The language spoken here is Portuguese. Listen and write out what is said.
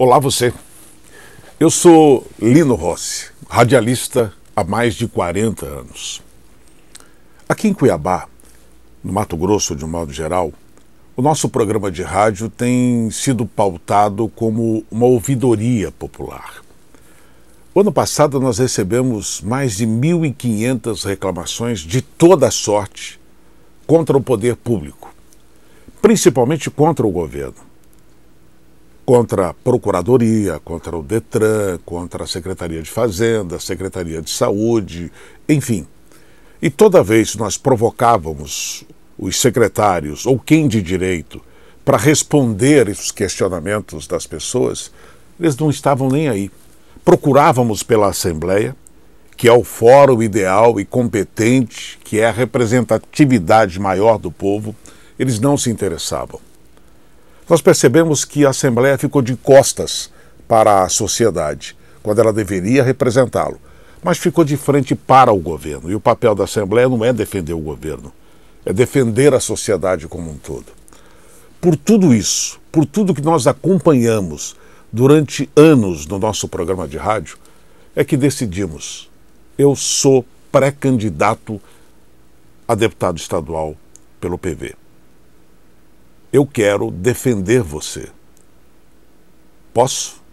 Olá você. Eu sou Lino Rossi, radialista há mais de 40 anos. Aqui em Cuiabá, no Mato Grosso de um modo geral, o nosso programa de rádio tem sido pautado como uma ouvidoria popular. O ano passado nós recebemos mais de 1.500 reclamações de toda sorte contra o poder público, principalmente contra o governo contra a Procuradoria, contra o Detran, contra a Secretaria de Fazenda, Secretaria de Saúde, enfim. E toda vez nós provocávamos os secretários ou quem de direito para responder os questionamentos das pessoas, eles não estavam nem aí. Procurávamos pela Assembleia, que é o fórum ideal e competente, que é a representatividade maior do povo, eles não se interessavam. Nós percebemos que a Assembleia ficou de costas para a sociedade, quando ela deveria representá-lo, mas ficou de frente para o governo. E o papel da Assembleia não é defender o governo, é defender a sociedade como um todo. Por tudo isso, por tudo que nós acompanhamos durante anos no nosso programa de rádio, é que decidimos: eu sou pré-candidato a deputado estadual pelo PV eu quero defender você. Posso?